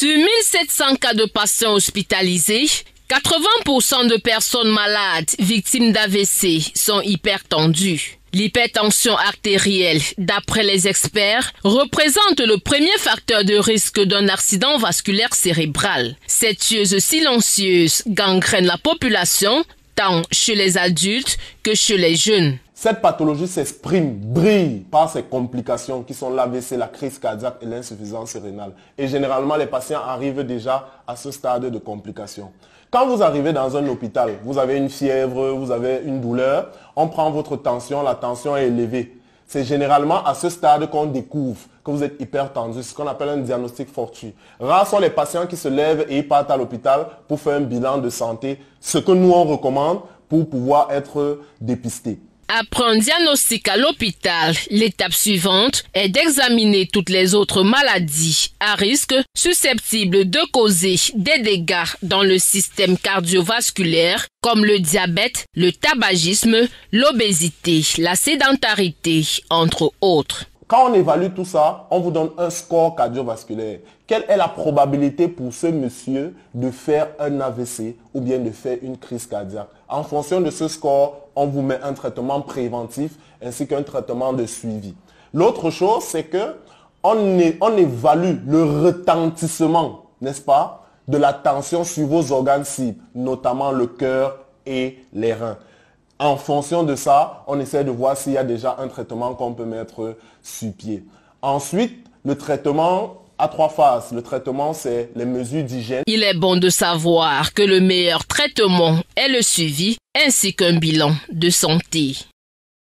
Sur 1700 cas de patients hospitalisés, 80% de personnes malades victimes d'AVC sont hypertendues. L'hypertension artérielle, d'après les experts, représente le premier facteur de risque d'un accident vasculaire cérébral. Cette tueuse silencieuse gangrène la population, tant chez les adultes que chez les jeunes. Cette pathologie s'exprime, brille par ses complications qui sont l'AVC, la crise cardiaque et l'insuffisance rénale. Et généralement, les patients arrivent déjà à ce stade de complications. Quand vous arrivez dans un hôpital, vous avez une fièvre, vous avez une douleur, on prend votre tension, la tension est élevée. C'est généralement à ce stade qu'on découvre que vous êtes hypertendu, ce qu'on appelle un diagnostic fortuit. Rares sont les patients qui se lèvent et partent à l'hôpital pour faire un bilan de santé, ce que nous on recommande pour pouvoir être dépistés. Après un diagnostic à l'hôpital, l'étape suivante est d'examiner toutes les autres maladies à risque susceptibles de causer des dégâts dans le système cardiovasculaire comme le diabète, le tabagisme, l'obésité, la sédentarité, entre autres. Quand on évalue tout ça, on vous donne un score cardiovasculaire. Quelle est la probabilité pour ce monsieur de faire un AVC ou bien de faire une crise cardiaque En fonction de ce score, on vous met un traitement préventif ainsi qu'un traitement de suivi. L'autre chose, c'est que on, on évalue le retentissement, n'est-ce pas, de la tension sur vos organes cibles, notamment le cœur et les reins. En fonction de ça, on essaie de voir s'il y a déjà un traitement qu'on peut mettre sur pied. Ensuite, le traitement a trois phases. Le traitement, c'est les mesures d'hygiène. Il est bon de savoir que le meilleur traitement est le suivi ainsi qu'un bilan de santé.